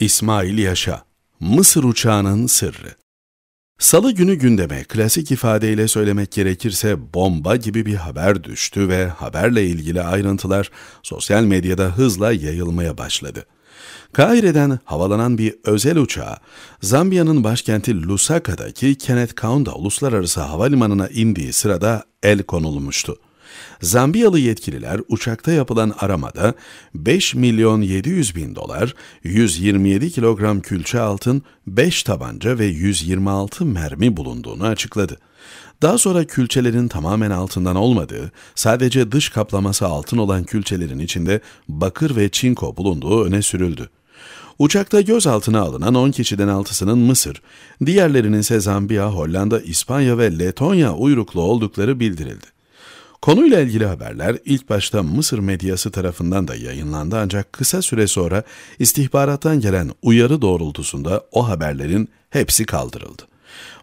İsmail Yaşa, Mısır Uçağının Sırrı Salı günü gündeme klasik ifadeyle söylemek gerekirse bomba gibi bir haber düştü ve haberle ilgili ayrıntılar sosyal medyada hızla yayılmaya başladı. Kahire'den havalanan bir özel uçağı, Zambiya'nın başkenti Lusaka'daki Kenneth Kaunda Uluslararası Havalimanı'na indiği sırada el konulmuştu. Zambiyalı yetkililer uçakta yapılan aramada 5 milyon 700 bin dolar, 127 kilogram külçe altın, 5 tabanca ve 126 mermi bulunduğunu açıkladı. Daha sonra külçelerin tamamen altından olmadığı, sadece dış kaplaması altın olan külçelerin içinde bakır ve çinko bulunduğu öne sürüldü. Uçakta gözaltına alınan 10 kişiden 6'sının Mısır, diğerlerinin ise Zambiya, Hollanda, İspanya ve Letonya uyruklu oldukları bildirildi. Konuyla ilgili haberler ilk başta Mısır medyası tarafından da yayınlandı ancak kısa süre sonra istihbarattan gelen uyarı doğrultusunda o haberlerin hepsi kaldırıldı.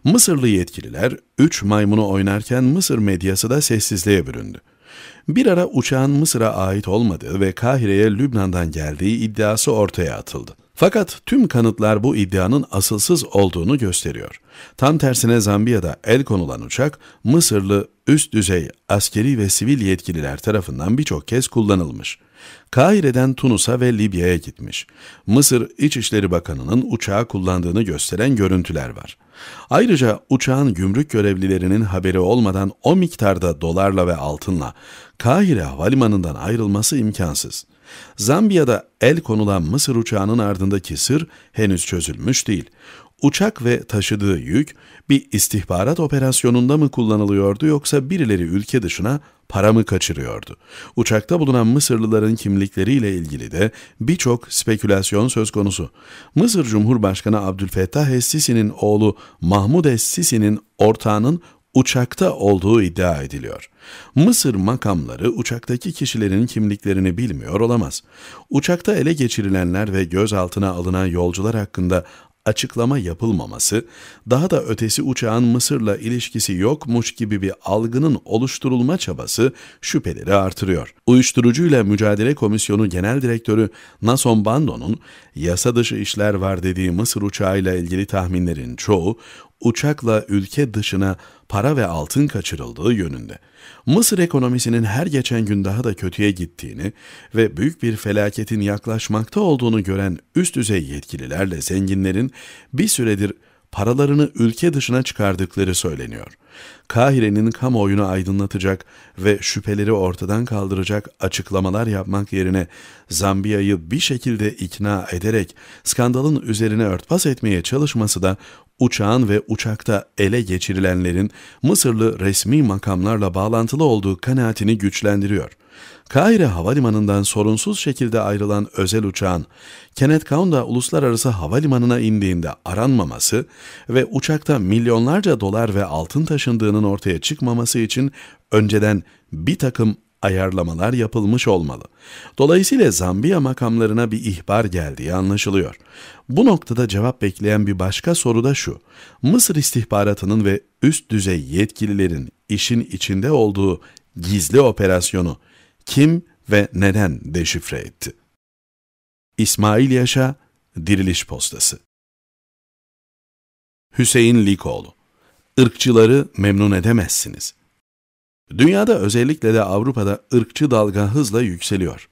Mısırlı yetkililer 3 maymunu oynarken Mısır medyası da sessizliğe büründü. Bir ara uçağın Mısır'a ait olmadığı ve Kahire'ye Lübnan'dan geldiği iddiası ortaya atıldı. Fakat tüm kanıtlar bu iddianın asılsız olduğunu gösteriyor. Tam tersine Zambiya'da el konulan uçak, Mısırlı üst düzey askeri ve sivil yetkililer tarafından birçok kez kullanılmış. Kahire'den Tunus'a ve Libya'ya gitmiş. Mısır İçişleri Bakanı'nın uçağı kullandığını gösteren görüntüler var. Ayrıca uçağın gümrük görevlilerinin haberi olmadan o miktarda dolarla ve altınla Kahire Havalimanı'ndan ayrılması imkansız.'' Zambiya'da el konulan Mısır uçağının ardındaki sır henüz çözülmüş değil. Uçak ve taşıdığı yük bir istihbarat operasyonunda mı kullanılıyordu yoksa birileri ülke dışına para mı kaçırıyordu? Uçakta bulunan Mısırlıların kimlikleriyle ilgili de birçok spekülasyon söz konusu. Mısır Cumhurbaşkanı Abdülfettah Es-Sisi'nin oğlu Mahmud Es-Sisi'nin ortağının uçakta olduğu iddia ediliyor. Mısır makamları uçaktaki kişilerin kimliklerini bilmiyor olamaz. Uçakta ele geçirilenler ve gözaltına alınan yolcular hakkında açıklama yapılmaması, daha da ötesi uçağın Mısır'la ilişkisi yokmuş gibi bir algının oluşturulma çabası şüpheleri artırıyor. Uyuşturucuyla Mücadele Komisyonu Genel Direktörü Nason Bando'nun yasa dışı işler var dediği Mısır uçağıyla ilgili tahminlerin çoğu uçakla ülke dışına para ve altın kaçırıldığı yönünde. Mısır ekonomisinin her geçen gün daha da kötüye gittiğini ve büyük bir felaketin yaklaşmakta olduğunu gören üst düzey yetkililerle zenginlerin bir süredir paralarını ülke dışına çıkardıkları söyleniyor. Kahire'nin kamuoyunu aydınlatacak ve şüpheleri ortadan kaldıracak açıklamalar yapmak yerine Zambiya'yı bir şekilde ikna ederek skandalın üzerine örtbas etmeye çalışması da uçağın ve uçakta ele geçirilenlerin Mısırlı resmi makamlarla bağlantılı olduğu kanaatini güçlendiriyor.'' Kahire Havalimanı'ndan sorunsuz şekilde ayrılan özel uçağın Kenneth Kaunda Uluslararası Havalimanı'na indiğinde aranmaması ve uçakta milyonlarca dolar ve altın taşındığının ortaya çıkmaması için önceden bir takım ayarlamalar yapılmış olmalı. Dolayısıyla Zambiya makamlarına bir ihbar geldiği anlaşılıyor. Bu noktada cevap bekleyen bir başka soru da şu. Mısır istihbaratının ve üst düzey yetkililerin işin içinde olduğu gizli operasyonu kim ve neden deşifre etti? İsmail Yaşa, Diriliş Postası Hüseyin Likoğlu Irkçıları memnun edemezsiniz. Dünyada özellikle de Avrupa'da ırkçı dalga hızla yükseliyor.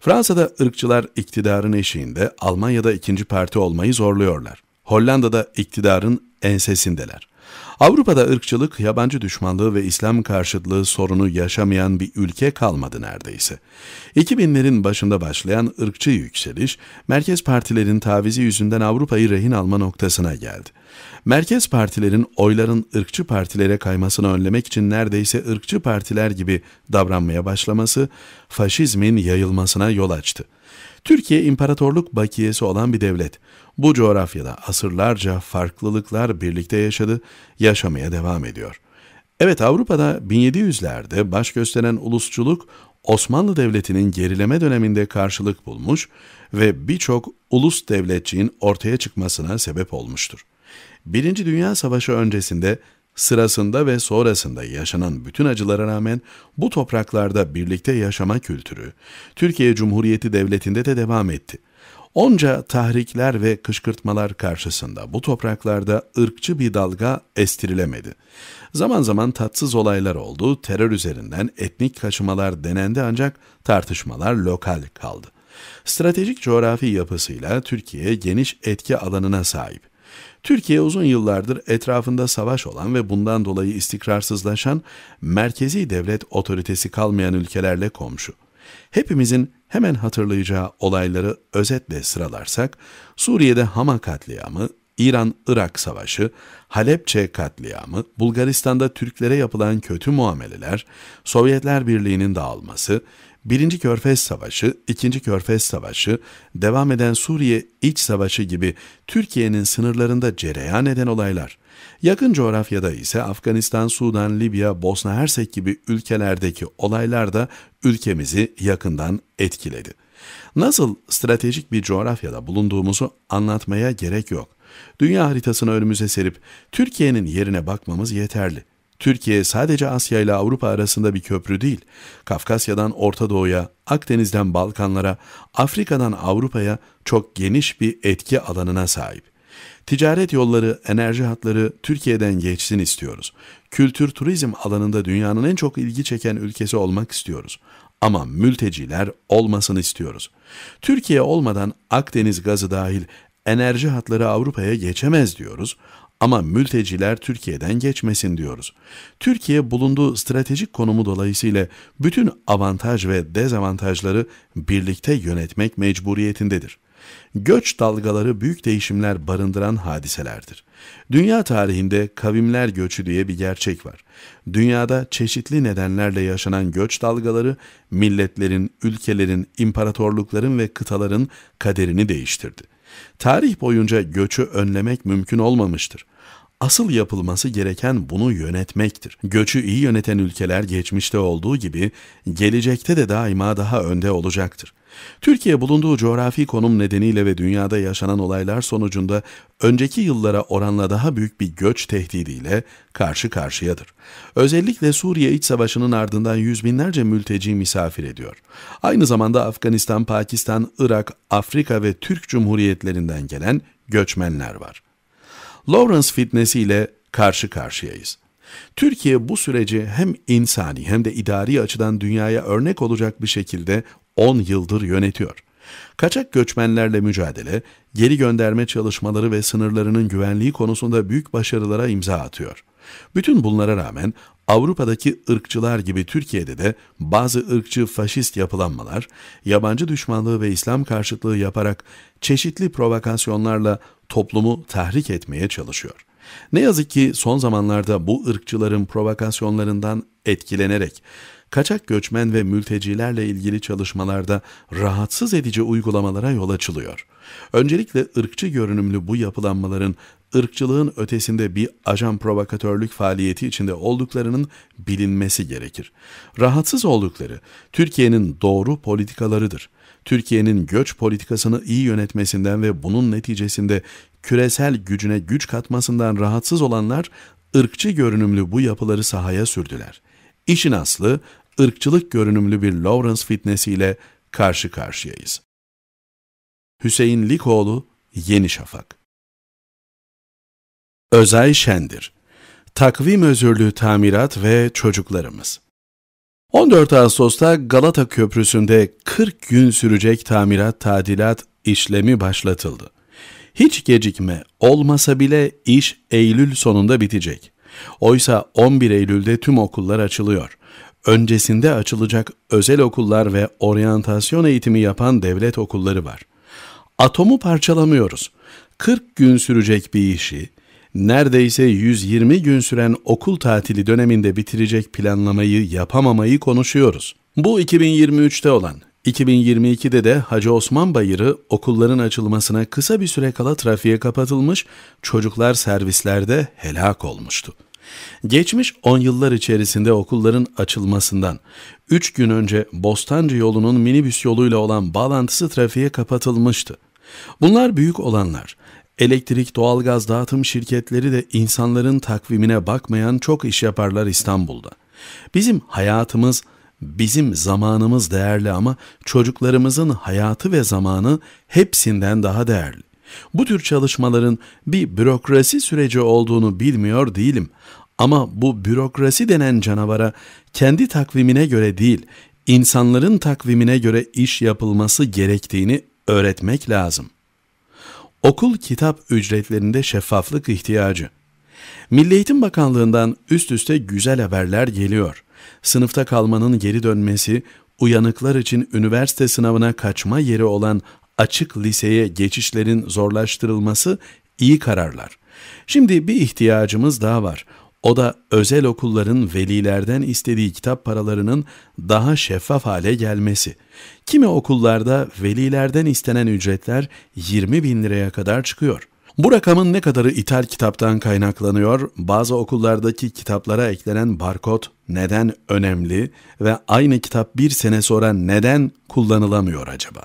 Fransa'da ırkçılar iktidarın eşiğinde, Almanya'da ikinci parti olmayı zorluyorlar. Hollanda'da iktidarın ensesindeler. Avrupa'da ırkçılık, yabancı düşmanlığı ve İslam karşıtlığı sorunu yaşamayan bir ülke kalmadı neredeyse. 2000'lerin başında başlayan ırkçı yükseliş, merkez partilerin tavizi yüzünden Avrupa'yı rehin alma noktasına geldi. Merkez partilerin oyların ırkçı partilere kaymasını önlemek için neredeyse ırkçı partiler gibi davranmaya başlaması, faşizmin yayılmasına yol açtı. Türkiye imparatorluk bakiyesi olan bir devlet. Bu coğrafyada asırlarca farklılıklar birlikte yaşadı, yaşamaya devam ediyor. Evet Avrupa'da 1700'lerde baş gösteren ulusçuluk Osmanlı Devleti'nin gerileme döneminde karşılık bulmuş ve birçok ulus devletçinin ortaya çıkmasına sebep olmuştur. Birinci Dünya Savaşı öncesinde sırasında ve sonrasında yaşanan bütün acılara rağmen bu topraklarda birlikte yaşama kültürü Türkiye Cumhuriyeti Devleti'nde de devam etti. Onca tahrikler ve kışkırtmalar karşısında bu topraklarda ırkçı bir dalga estirilemedi. Zaman zaman tatsız olaylar oldu, terör üzerinden etnik kaçımalar denendi ancak tartışmalar lokal kaldı. Stratejik coğrafi yapısıyla Türkiye geniş etki alanına sahip. Türkiye uzun yıllardır etrafında savaş olan ve bundan dolayı istikrarsızlaşan merkezi devlet otoritesi kalmayan ülkelerle komşu. Hepimizin hemen hatırlayacağı olayları özetle sıralarsak, Suriye'de Hama katliamı, İran-Irak savaşı, Halepçe katliamı, Bulgaristan'da Türklere yapılan kötü muameleler, Sovyetler Birliği'nin dağılması, Birinci Körfez Savaşı, İkinci Körfez Savaşı, devam eden Suriye İç Savaşı gibi Türkiye'nin sınırlarında cereyan eden olaylar. Yakın coğrafyada ise Afganistan, Sudan, Libya, Bosna Hersek gibi ülkelerdeki olaylar da ülkemizi yakından etkiledi. Nasıl stratejik bir coğrafyada bulunduğumuzu anlatmaya gerek yok. Dünya haritasını önümüze serip Türkiye'nin yerine bakmamız yeterli. Türkiye sadece Asya ile Avrupa arasında bir köprü değil, Kafkasya'dan Orta Doğu'ya, Akdeniz'den Balkanlara, Afrika'dan Avrupa'ya çok geniş bir etki alanına sahip. Ticaret yolları, enerji hatları Türkiye'den geçsin istiyoruz. Kültür turizm alanında dünyanın en çok ilgi çeken ülkesi olmak istiyoruz. Ama mülteciler olmasını istiyoruz. Türkiye olmadan Akdeniz gazı dahil enerji hatları Avrupa'ya geçemez diyoruz ama mülteciler Türkiye'den geçmesin diyoruz. Türkiye bulunduğu stratejik konumu dolayısıyla bütün avantaj ve dezavantajları birlikte yönetmek mecburiyetindedir. Göç dalgaları büyük değişimler barındıran hadiselerdir. Dünya tarihinde kavimler göçü diye bir gerçek var. Dünyada çeşitli nedenlerle yaşanan göç dalgaları milletlerin, ülkelerin, imparatorlukların ve kıtaların kaderini değiştirdi. Tarih boyunca göçü önlemek mümkün olmamıştır. Asıl yapılması gereken bunu yönetmektir. Göçü iyi yöneten ülkeler geçmişte olduğu gibi gelecekte de daima daha önde olacaktır. Türkiye bulunduğu coğrafi konum nedeniyle ve dünyada yaşanan olaylar sonucunda önceki yıllara oranla daha büyük bir göç tehdidiyle karşı karşıyadır. Özellikle Suriye iç savaşının ardından yüz binlerce mülteci misafir ediyor. Aynı zamanda Afganistan, Pakistan, Irak, Afrika ve Türk Cumhuriyetlerinden gelen göçmenler var. Lawrence fitnesiyle karşı karşıyayız. Türkiye bu süreci hem insani hem de idari açıdan dünyaya örnek olacak bir şekilde 10 yıldır yönetiyor. Kaçak göçmenlerle mücadele, geri gönderme çalışmaları ve sınırlarının güvenliği konusunda büyük başarılara imza atıyor. Bütün bunlara rağmen Avrupa'daki ırkçılar gibi Türkiye'de de bazı ırkçı faşist yapılanmalar, yabancı düşmanlığı ve İslam karşıtlığı yaparak çeşitli provokasyonlarla toplumu tahrik etmeye çalışıyor. Ne yazık ki son zamanlarda bu ırkçıların provokasyonlarından etkilenerek kaçak göçmen ve mültecilerle ilgili çalışmalarda rahatsız edici uygulamalara yol açılıyor. Öncelikle ırkçı görünümlü bu yapılanmaların ırkçılığın ötesinde bir ajan provokatörlük faaliyeti içinde olduklarının bilinmesi gerekir. Rahatsız oldukları Türkiye'nin doğru politikalarıdır. Türkiye'nin göç politikasını iyi yönetmesinden ve bunun neticesinde küresel gücüne güç katmasından rahatsız olanlar ırkçı görünümlü bu yapıları sahaya sürdüler. İşin aslı ırkçılık görünümlü bir Lawrence fitnesiyle karşı karşıyayız. Hüseyin Likoğlu, Yeni Şafak Özay Şendir. Takvim Özürlü Tamirat ve Çocuklarımız. 14 Ağustos'ta Galata Köprüsü'nde 40 gün sürecek tamirat tadilat işlemi başlatıldı. Hiç gecikme olmasa bile iş Eylül sonunda bitecek. Oysa 11 Eylül'de tüm okullar açılıyor. Öncesinde açılacak özel okullar ve oryantasyon eğitimi yapan devlet okulları var. Atomu parçalamıyoruz. 40 gün sürecek bir işi neredeyse 120 gün süren okul tatili döneminde bitirecek planlamayı yapamamayı konuşuyoruz. Bu 2023'te olan 2022'de de Hacı Osman Bayırı okulların açılmasına kısa bir süre kala trafiğe kapatılmış, çocuklar servislerde helak olmuştu. Geçmiş 10 yıllar içerisinde okulların açılmasından 3 gün önce Bostancı yolunun minibüs yoluyla olan bağlantısı trafiğe kapatılmıştı. Bunlar büyük olanlar. Elektrik, doğalgaz dağıtım şirketleri de insanların takvimine bakmayan çok iş yaparlar İstanbul'da. Bizim hayatımız, bizim zamanımız değerli ama çocuklarımızın hayatı ve zamanı hepsinden daha değerli. Bu tür çalışmaların bir bürokrasi süreci olduğunu bilmiyor değilim. Ama bu bürokrasi denen canavara kendi takvimine göre değil, insanların takvimine göre iş yapılması gerektiğini öğretmek lazım.'' Okul kitap ücretlerinde şeffaflık ihtiyacı. Milli Eğitim Bakanlığı'ndan üst üste güzel haberler geliyor. Sınıfta kalmanın geri dönmesi, uyanıklar için üniversite sınavına kaçma yeri olan açık liseye geçişlerin zorlaştırılması iyi kararlar. Şimdi bir ihtiyacımız daha var. O da özel okulların velilerden istediği kitap paralarının daha şeffaf hale gelmesi. Kimi okullarda velilerden istenen ücretler 20 bin liraya kadar çıkıyor. Bu rakamın ne kadarı ithal kitaptan kaynaklanıyor, bazı okullardaki kitaplara eklenen barkod neden önemli ve aynı kitap bir sene sonra neden kullanılamıyor acaba?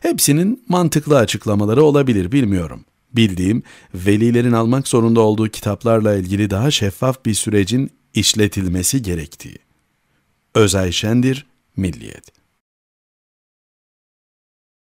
Hepsinin mantıklı açıklamaları olabilir bilmiyorum bildiğim velilerin almak zorunda olduğu kitaplarla ilgili daha şeffaf bir sürecin işletilmesi gerektiği. Özay Şendir, Milliyet